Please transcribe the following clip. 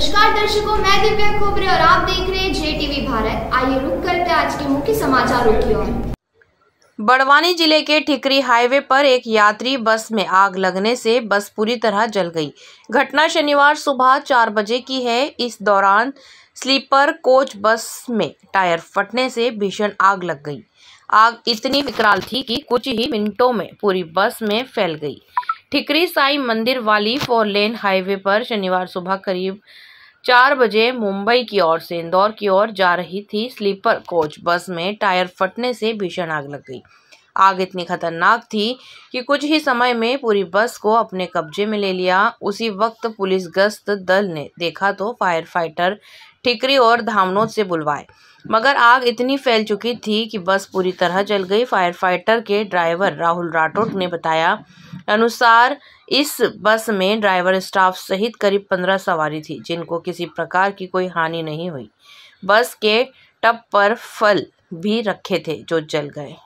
नमस्कार दर्शकों मैं दिव्या खोबरे और आप देख रहे हैं जे टीवी भारत आइए रुक करते आज के मुख्य समाचारों की ओर बड़वानी जिले के ठिकरी हाईवे पर एक यात्री बस में आग लगने से बस पूरी तरह जल गई घटना शनिवार सुबह चार बजे की है इस दौरान स्लीपर कोच बस में टायर फटने से भीषण आग लग गई आग इतनी विकराल थी कि कुछ ही मिनटों में पूरी बस में फैल गई ठिकरी साई मंदिर वाली फोर लेन हाईवे पर शनिवार सुबह करीब चार बजे मुंबई की ओर से इंदौर की ओर जा रही थी स्लीपर कोच बस में टायर फटने से भीषण आग लग गई आग इतनी खतरनाक थी कि कुछ ही समय में पूरी बस को अपने कब्जे में ले लिया उसी वक्त पुलिस गश्त दल ने देखा तो फायर फाइटर ठिकरी और धामनोद से बुलवाए मगर आग इतनी फैल चुकी थी कि बस पूरी तरह जल गई फायर फाइटर के ड्राइवर राहुल राठौड़ ने बताया अनुसार इस बस में ड्राइवर स्टाफ सहित करीब पंद्रह सवारी थी जिनको किसी प्रकार की कोई हानि नहीं हुई बस के टप पर फल भी रखे थे जो जल गए